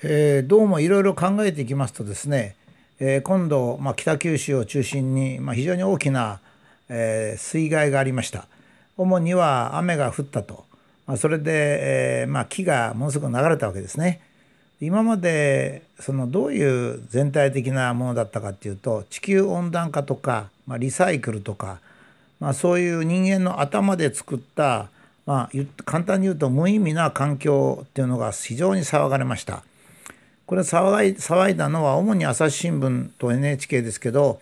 えー、どうもいろいろ考えていきますとですね、えー、今度、まあ、北九州を中心に、まあ、非常に大きな、えー、水害がありました主には雨が降ったと、まあ、それで、えまあ、木がものすごく流れたわけですね今までそのどういう全体的なものだったかっていうと地球温暖化とか、まあ、リサイクルとか、まあ、そういう人間の頭で作った、まあ、簡単に言うと無意味な環境っていうのが非常に騒がれました。これ騒い騒いだのは主に朝日新聞と NHK ですけど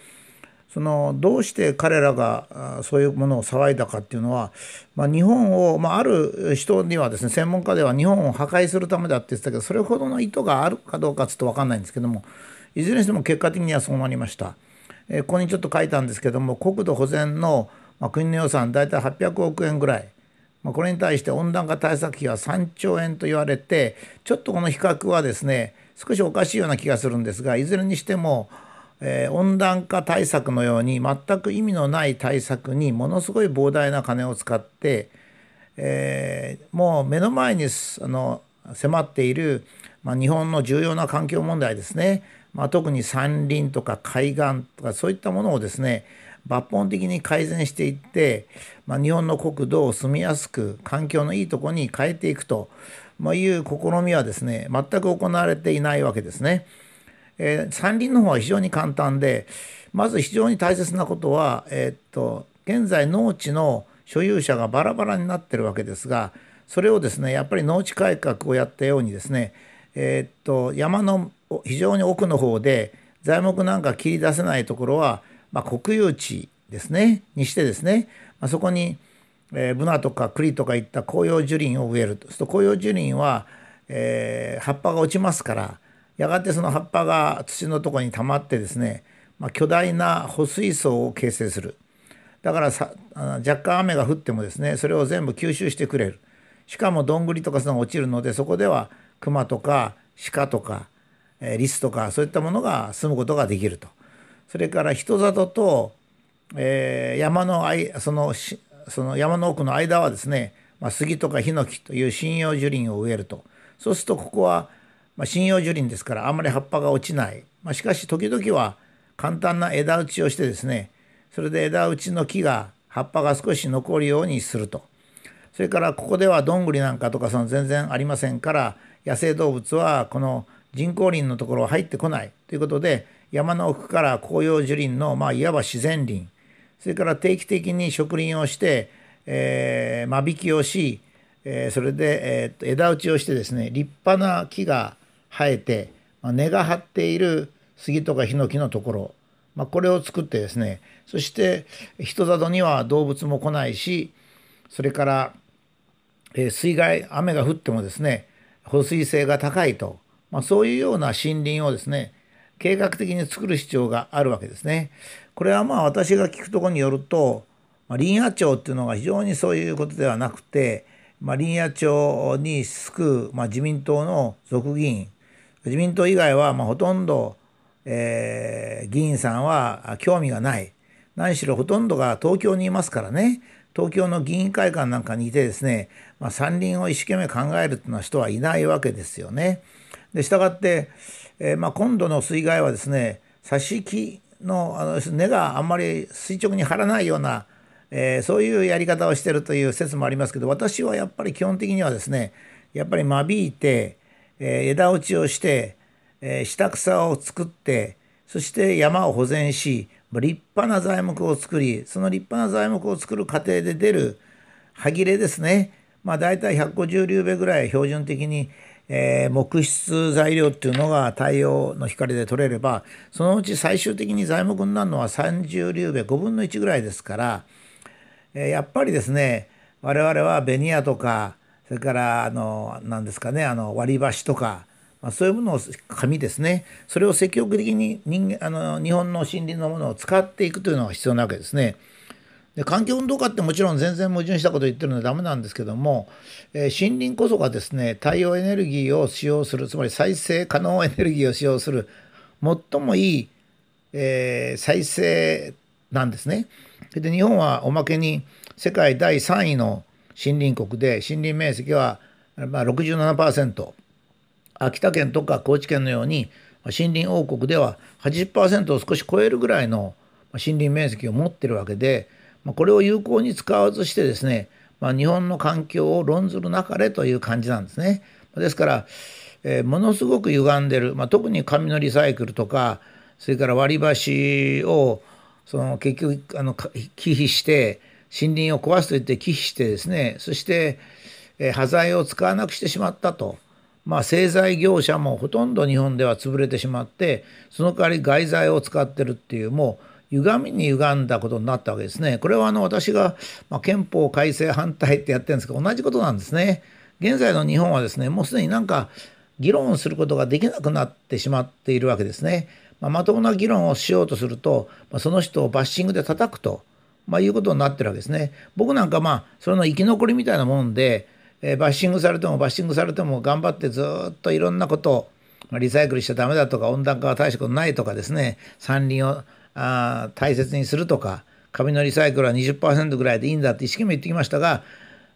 そのどうして彼らがそういうものを騒いだかっていうのは、まあ、日本を、まあ、ある人にはですね専門家では日本を破壊するためだって言ってたけどそれほどの意図があるかどうかちょっと分かんないんですけどもいずれにしても結果的にはそうなりました。えここにちょっと書いたんですけども国土保全の、ま国の予算大体800億円ぐらい、まこれに対して温暖化対策費は3兆円と言われてちょっとこの比較はですね少しおかしいような気がするんですがいずれにしても、えー、温暖化対策のように全く意味のない対策にものすごい膨大な金を使って、えー、もう目の前にあの迫っている、まあ、日本の重要な環境問題ですね、まあ、特に山林とか海岸とかそういったものをですね抜本的に改善していって、まあ、日本の国土を住みやすく環境のいいとこに変えていくとまあ、いう試みはですね、全く行われていないわけですね。えー、山林の方は非常に簡単で、まず非常に大切なことは、えー、っと、現在農地の所有者がバラバラになってるわけですが、それをですね、やっぱり農地改革をやったようにですね、えー、っと、山の非常に奥の方で材木なんか切り出せないところは、まあ、国有地ですね、にしてですね、まあ、そこにえー、ブナとか栗とかいった紅葉樹林を植えるとすると紅葉樹林は、えー、葉っぱが落ちますからやがてその葉っぱが土のとこに溜まってですね、まあ、巨大な保水層を形成するだからさ若干雨が降ってもですねそれを全部吸収してくれるしかもどんぐりとかその落ちるのでそこではクマとか鹿とか、えー、リスとかそういったものが住むことができるとそれから人里と、えー、山のあそのその山の奥の間はですね、まあ、杉とかヒノキという針葉樹林を植えるとそうするとここは、まあ、針葉樹林ですからあんまり葉っぱが落ちない、まあ、しかし時々は簡単な枝打ちをしてですねそれで枝打ちの木が葉っぱが少し残るようにするとそれからここではどんぐりなんかとかその全然ありませんから野生動物はこの人工林のところは入ってこないということで山の奥から紅葉樹林のまあいわば自然林それから定期的に植林をして、えー、間引きをし、えー、それで、えー、枝打ちをしてですね立派な木が生えて、まあ、根が張っている杉とかヒノキのところ、まあ、これを作ってですねそして人里には動物も来ないしそれから、え水害雨が降ってもですね保水性が高いと、まあ、そういうような森林をですね計画的に作る必要があるわけですね。これはまあ私が聞くところによると、まあ、林野町っていうのが非常にそういうことではなくて、まあ、林野町に救う、まあ、自民党の属議員自民党以外はまあほとんど、えー、議員さんは興味がない何しろほとんどが東京にいますからね東京の議員会館なんかにいてですね、まあ、山林を一生懸命考えるというのは人はいないわけですよね。でしたがって、えー、まあ今度の水害はですね差し木のあの根があんまり垂直に張らないような、えー、そういうやり方をしてるという説もありますけど私はやっぱり基本的にはですねやっぱり間引いて、えー、枝打ちをして、えー、下草を作ってそして山を保全し立派な材木を作りその立派な材木を作る過程で出る歯切れですねまあ大体150粒米ーベぐらい標準的に、えー、木質材料っていうのが太陽の光で取れればそのうち最終的に材木になるのは30粒米5分の1ぐらいですから、えー、やっぱりですね我々はベニヤとかそれからあの何ですかねあの割り箸とか、まあ、そういうものを紙ですねそれを積極的に人あの日本の森林のものを使っていくというのが必要なわけですね。で環境運動家ってもちろん全然矛盾したこと言ってるのはダメなんですけども、えー、森林こそがですね太陽エネルギーを使用するつまり再生可能エネルギーを使用する最もいい、えー、再生なんですね。で日本はおまけに世界第3位の森林国で森林面積はまあ67%秋田県とか高知県のように森林王国では80%を少し超えるぐらいの森林面積を持ってるわけでまこれを有効に使わずしてですね、まあ、日本の環境を論ずるなかれという感じなんですね。ですから、えー、ものすごく歪んでる、まあ、特に紙のリサイクルとかそれから割り箸をその結局あの忌避して森林を壊すといって忌避してですねそして、えー、端材を使わなくしてしまったと。まあ、製材業者もほとんど日本では潰れてしまってその代わり外材を使ってるっていうもう歪みに歪んだことになったわけですね。これはあの私が、ま憲法改正反対ってやってるんですけど同じことなんですね。現在の日本はですねもうすでになんか議論することができなくなってしまっているわけですね。まあ、まともな議論をしようとすると、まその人をバッシングで叩くと、まあ、いうことになってるわけですね。僕なんかまあそれの生き残りみたいなもんで、えー、バッシングされてもバッシングされても頑張ってずっといろんなことをリサイクルしちゃダメだとか温暖化は大したことないとかですね山林をあ大切にするとか紙のリサイクルは20%ぐらいでいいんだって一生懸命言ってきましたが、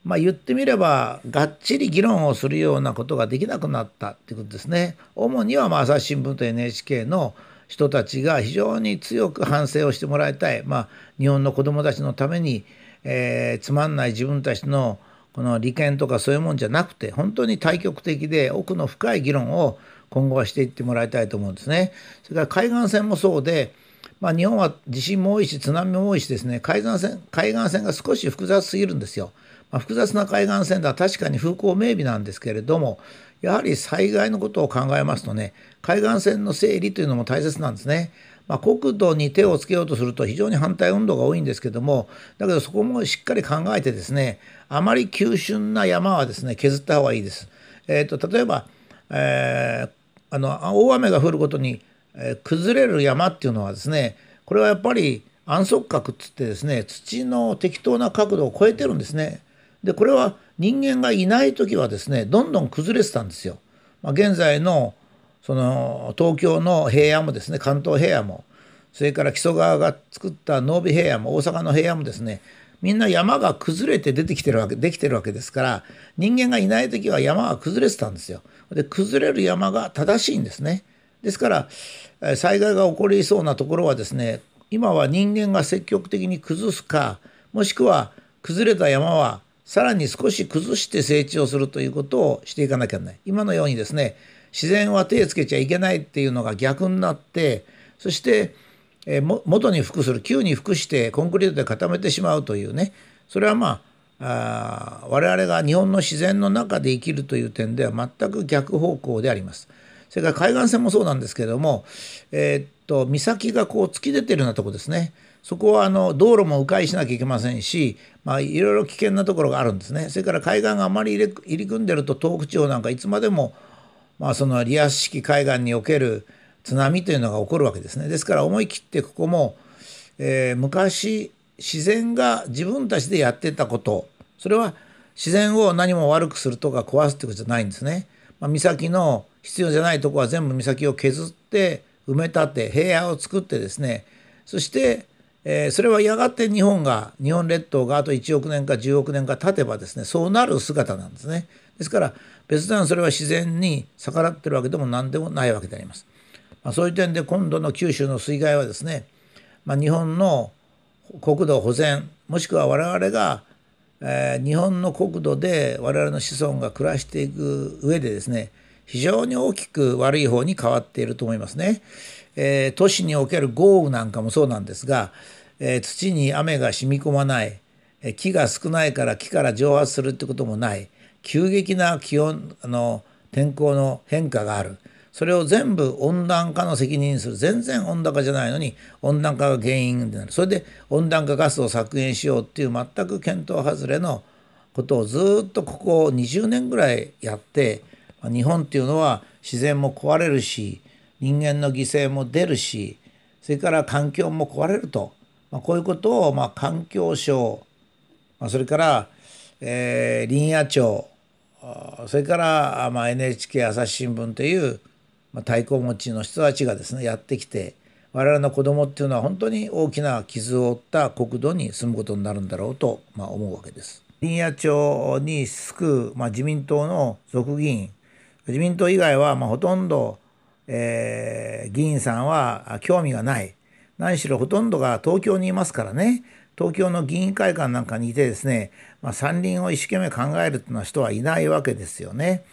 まあ、言ってみればがっちり議論をするようなことができなくなったっていうことですね。主にはまあ朝日新聞と NHK の人たちが非常に強く反省をしてもらいたい、まあ、日本の子どもたちのために、えー、つまんない自分たちのこの利権とかそういうもんじゃなくて本当に対極的で奥の深い議論を今後はしていってもらいたいと思うんですね。それから海岸線もそうでまあ、日本は地震も多いし津波も多いしですね海岸線海岸線が少し複雑すぎるんですよ。まあ、複雑な海岸線では確かに風光明媚なんですけれどもやはり災害のことを考えますとね海岸線の整理というのも大切なんですね。まあ、国土に手をつけようとすると非常に反対運動が多いんですけどもだけどそこもしっかり考えてですねあまり急峻な山はですね削った方がいいです。えーと、例えば、えー、あの大雨が降ることにえ崩れる山っていうのはですねこれはやっぱり安息角っつってですね土の適当な角度を超えてるんですね。でこれは人間がいない時はですねどんどん崩れてたんですよ。まあ、現在のその東京の平野もですね関東平野もそれから木曽川が作った濃尾平野も大阪の平野もですねみんな山が崩れて出てきてるわけできてるわけですから人間がいない時は山は崩れてたんですよ。で崩れる山が正しいんですね。ですから災害が起こりそうなところはですね今は人間が積極的に崩すかもしくは崩れた山はさらに少し崩して成長するということをしていかなきゃいけない今のようにですね自然は手をつけちゃいけないっていうのが逆になってそしてえも元に服する旧に服してコンクリートで固めてしまうというねそれはまああ我々が日本の自然の中で生きるという点では全く逆方向であります。それから海岸線もそうなんですけれども、えー、っと岬がこう突き出てるようなとこですね。そこはあの道路も迂回しなきゃいけませんし、まあ、いろいろ危険なところがあるんですね。それから海岸があまり入り組んでると東北地方なんかいつまでも、まあ、そのリアス式海岸における津波というのが起こるわけですね。ですから思い切ってここも、えー、昔自然が自分たちでやってたことそれは自然を何も悪くするとか壊すってことじゃないんですね。まあ、岬の必要じゃないとこは全部岬を削って埋め立て平野を作ってですねそして、えー、それはやがて日本が日本列島があと1億年か10億年か経てばですねそうなる姿なんですね。ですから別段それは自然に逆らってるわけでも何でもないわけであります。まあ、そういう点で今度の九州の水害はですね、まあ、日本の国土保全もしくは我々がえー、日本の国土で我々の子孫が暮らしていく上でですね非常に大きく悪い方に変わっていると思いますね。えー、都市における豪雨なんかもそうなんですが、えー、土に雨が染み込まない、え木が少ないから木から蒸発するってこともない急激な気温あの天候の変化がある。それを全部温暖化の責任にする全然温暖化じゃないのに温暖化が原因になるそれで温暖化ガスを削減しようっていう全く見当外れのことをずっとここ20年ぐらいやって日本っていうのは自然も壊れるし人間の犠牲も出るしそれから環境も壊れると、まあ、こういうことをまあ環境省、まあ、それから、えー、林野庁それからまあ NHK 朝日新聞というまあ、太鼓持ちの人たちがですねやってきて我々の子供っていうのは本当に大きな傷を負った国土に住むことになるんだろうと、まあ、思うわけです。林野町に救う、まあ、自民党の族議員自民党以外はまあほとんど、えー、議員さんは興味がない何しろほとんどが東京にいますからね東京の議員会館なんかにいてですね、まあ、山林を一生懸命考えるっていうのは人はいないわけですよね。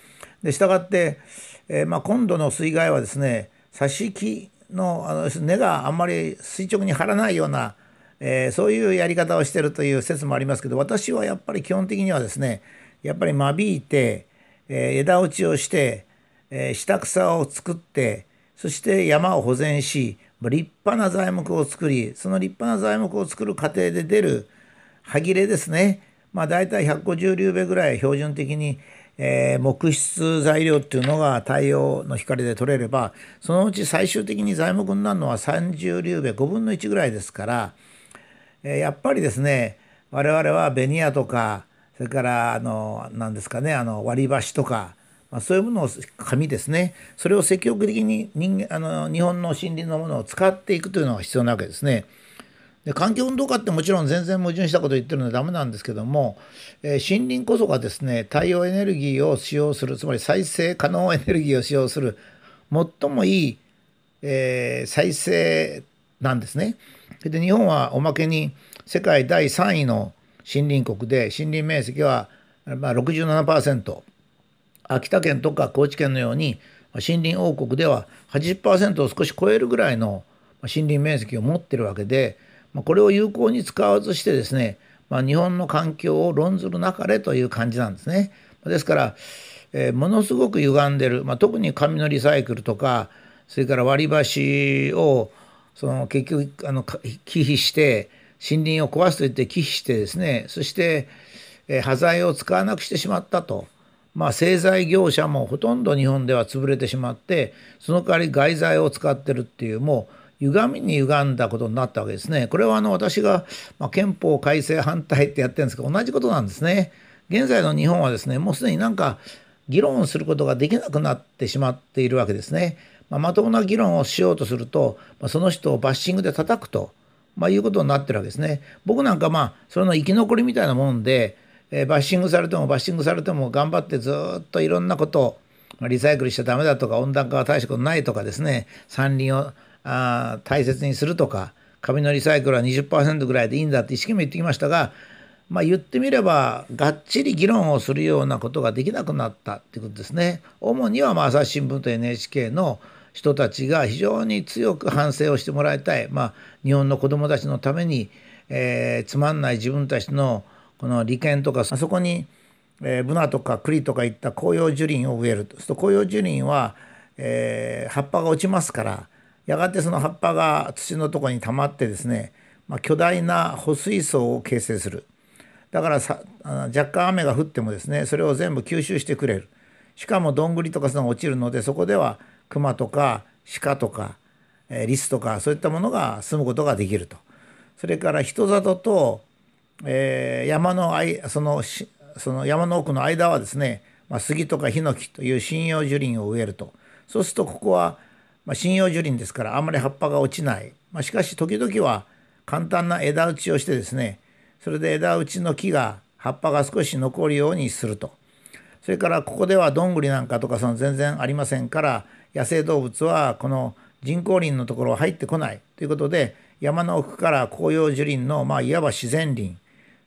でしたがって、えー、まあ、今度の水害はですね差し木のあの根があんまり垂直に張らないような、えー、そういうやり方をしてるという説もありますけど私はやっぱり基本的にはですねやっぱり間引いて、えー、枝打ちをして、え下草を作ってそして山を保全し立派な材木を作りその立派な材木を作る過程で出る歯切れですねまあ大体150粒米ぐらい標準的にえー、木質材料っていうのが太陽の光で取れればそのうち最終的に材木になるのは30粒米ーベ5分の1ぐらいですから、えー、やっぱりですね我々はベニヤとかそれからあの何ですかねあの割り箸とか、まあ、そういうものを紙ですねそれを積極的に人あの日本の森林のものを使っていくというのが必要なわけですね。で環境運動家ってもちろん全然矛盾したこと言ってるのはダメなんですけども、えー、森林こそがですね太陽エネルギーを使用するつまり再生可能エネルギーを使用する最もいい、えー、再生なんですね。で日本はおまけに世界第3位の森林国で森林面積はまあ67%秋田県とか高知県のように森林王国では80%を少し超えるぐらいの森林面積を持ってるわけでまあ、これを有効に使わずしてですね、まあ、日本の環境を論ずるなかれという感じなんですね。ですから、えー、ものすごく歪んでる、まあ、特に紙のリサイクルとかそれから割り箸をその結局あの忌避して森林を壊すといって忌避してですねそして、えー、端材を使わなくしてしまったと。まあ、製材業者もほとんど日本では潰れてしまってその代わり外材を使ってるっていうもう歪みに歪んだことになったわけですね。これはあの私が、ま憲法改正反対ってやってるんですけど同じことなんですね。現在の日本はですねもうすでになんか議論することができなくなってしまっているわけですね。まあ、まともな議論をしようとすると、まその人をバッシングで叩くと、まあ、いうことになってるわけですね。僕なんかまあそれの生き残りみたいなもんで、えー、バッシングされてもバッシングされても頑張ってずっといろんなことをリサイクルしちゃダメだとか温暖化は大したことないとかですね山林をあ大切にするとか紙のリサイクルは20%ぐらいでいいんだって一生懸命言ってきましたが、まあ、言ってみればがっちり議論をするようなことができなくなったってことですね。主にはまあ朝日新聞と NHK の人たちが非常に強く反省をしてもらいたい、まあ、日本の子どもたちのために、えー、つまんない自分たちのこの利権とかあそこに、えー、ブナとか栗とかいった広葉樹林を植えるとすると広葉樹林は、えー、葉っぱが落ちますからやがてその葉っぱが土のとこに溜まってですね、まあ、巨大な保水層を形成するだからさ若干雨が降ってもですねそれを全部吸収してくれるしかもどんぐりとかその落ちるのでそこではクマとか鹿とか、えー、リスとかそういったものが住むことができるとそれから人里と、えー、山の間、そのしその山の奥の間はですね、まあ、杉とかヒノキという針葉樹林を植えるとそうするとここはまあ、針葉樹林ですからあんまり葉っぱが落ちない、まあ、しかし時々は簡単な枝打ちをしてですねそれで枝打ちの木が葉っぱが少し残るようにするとそれからここではどんぐりなんかとかその全然ありませんから野生動物はこの人工林のところは入ってこないということで山の奥から広葉樹林の、まあ、いわば自然林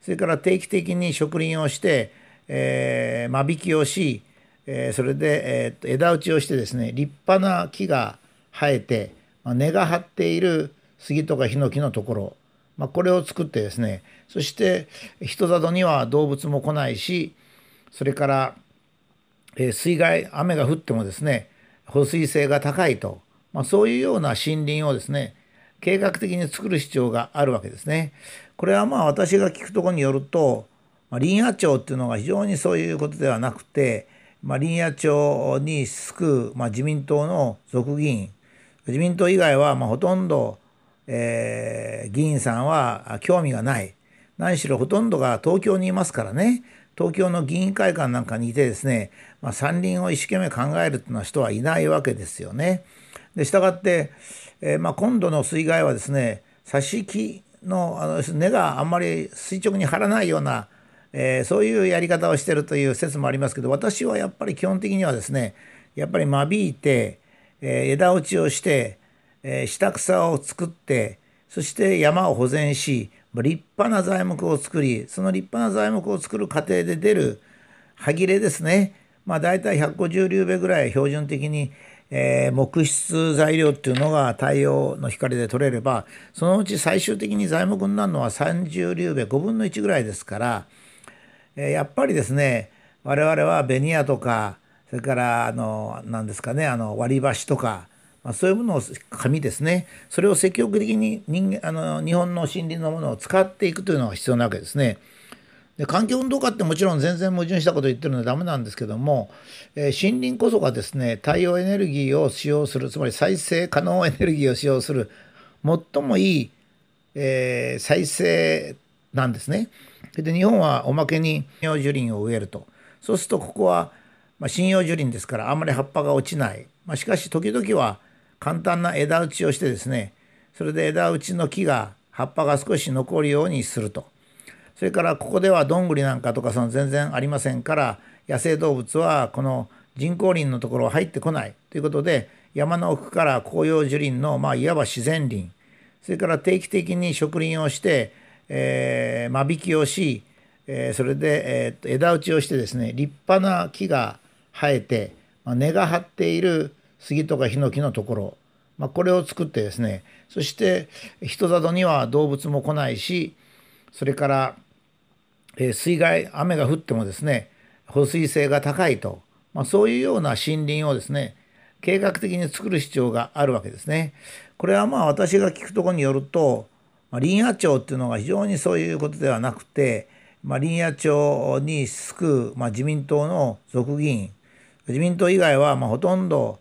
それから定期的に植林をして、えー、間引きをし、えー、それで、えー、枝打ちをしてですね立派な木が生えて、まあ、根が張っている杉とかヒノキのところ、まあ、これを作ってですねそして人里には動物も来ないしそれから、え水害雨が降ってもですね保水性が高いと、まあ、そういうような森林をですね計画的に作る必要があるわけですね。これはまあ私が聞くところによると、まあ、林野庁っていうのが非常にそういうことではなくて、まあ、林野庁につく、まあ、自民党の族議員自民党以外は、まあ、ほとんど、えー、議員さんは興味がない。何しろほとんどが東京にいますからね。東京の議員会館なんかにいてですね、まあ、山林を一生懸命考えるっていうのは人はいないわけですよね。で、したがって、えー、まあ、今度の水害はですね、差し木のあの根があんまり垂直に張らないような、えー、そういうやり方をしてるという説もありますけど、私はやっぱり基本的にはですね、やっぱり間引いて、えー、枝打ちをして、えー、下草を作ってそして山を保全し立派な材木を作りその立派な材木を作る過程で出る歯切れですね、まあ、大体150竜ュぐらい標準的に、えー、木質材料っていうのが太陽の光で取れればそのうち最終的に材木になるのは30竜米5分の1ぐらいですから、えー、やっぱりですね我々はベニヤとかそれからあの何ですかねあの割り箸とか、まあ、そういうものを紙ですねそれを積極的に人あの日本の森林のものを使っていくというのが必要なわけですね。で環境運動家ってもちろん全然矛盾したこと言ってるのはダメなんですけども、えー、森林こそがですね太陽エネルギーを使用するつまり再生可能エネルギーを使用する最もいい、えー、再生なんですね。で日本はおまけに尿樹林を植えるとそうするとここはまあ、針葉樹林ですからあんまり葉っぱが落ちない、まあ、しかし時々は簡単な枝打ちをしてですねそれで枝打ちの木が葉っぱが少し残るようにするとそれからここではどんぐりなんかとかその全然ありませんから野生動物はこの人工林のところは入ってこないということで山の奥から紅葉樹林の、まあ、いわば自然林それから定期的に植林をして、えー、間引きをし、えー、それで、えー、枝打ちをしてですね立派な木が生えて、まあ、根が張っている杉とかヒノキのところ、まあ、これを作ってですねそして人里には動物も来ないしそれから、え水害雨が降ってもですね保水性が高いと、まあ、そういうような森林をですね計画的に作る必要があるわけですね。これはまあ私が聞くところによると、まあ、林野町っていうのが非常にそういうことではなくて、まあ、林野町にすく、まあ、自民党の族議員自民党以外はまあほとんど、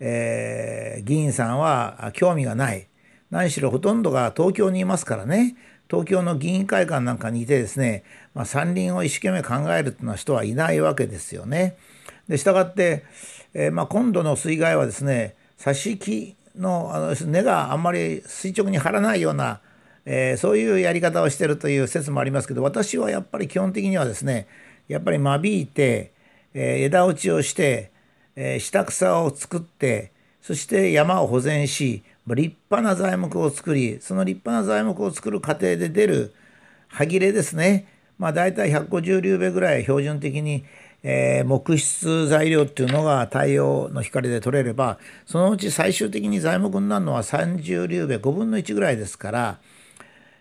えー、議員さんは興味がない。何しろほとんどが東京にいますからね。東京の議員会館なんかにいてですね、まあ、山林を一生懸命考えるというのは人はいないわけですよね。で、したがって、えー、まあ今度の水害はですね、差し木のあの根があんまり垂直に張らないような、えー、そういうやり方をしてるという説もありますけど、私はやっぱり基本的にはですね、やっぱり間引いて、えー、枝打ちをして、えー、下草を作ってそして山を保全し立派な材木を作りその立派な材木を作る過程で出る歯切れですね、まあ、大体150リューベぐらい標準的に、えー、木質材料っていうのが太陽の光で取れればそのうち最終的に材木になるのは30リューベ5分の1ぐらいですから、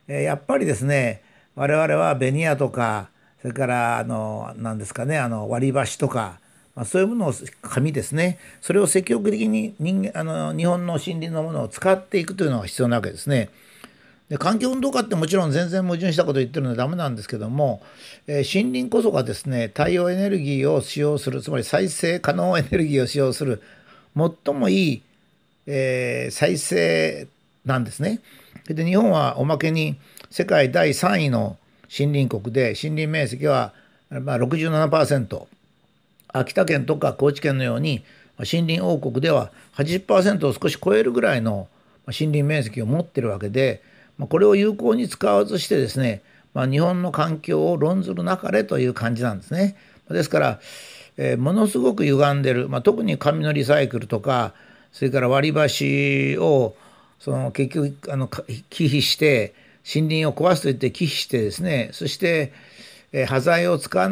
えー、やっぱりですね我々はベニヤとかそれからあの何ですかねあの割り箸とか、まあ、そういうものを紙ですねそれを積極的に人あの日本の森林のものを使っていくというのが必要なわけですね。で環境運動家ってもちろん全然矛盾したこと言ってるのはダメなんですけども、えー、森林こそがですね太陽エネルギーを使用するつまり再生可能エネルギーを使用する最もいい、えー、再生なんですね。で日本はおまけに世界第3位の森林国で森林面積はまあ67%秋田県とか高知県のように森林王国では80%を少し超えるぐらいの森林面積を持ってるわけでこれを有効に使わずしてですね、まあ、日本の環境を論ずるなかれという感じなんですね。ですから、えものすごく歪んでる、まあ、特に紙のリサイクルとかそれから割り箸をその結局あの忌避して森林を壊すと言って忌避してですねそして端材を使わない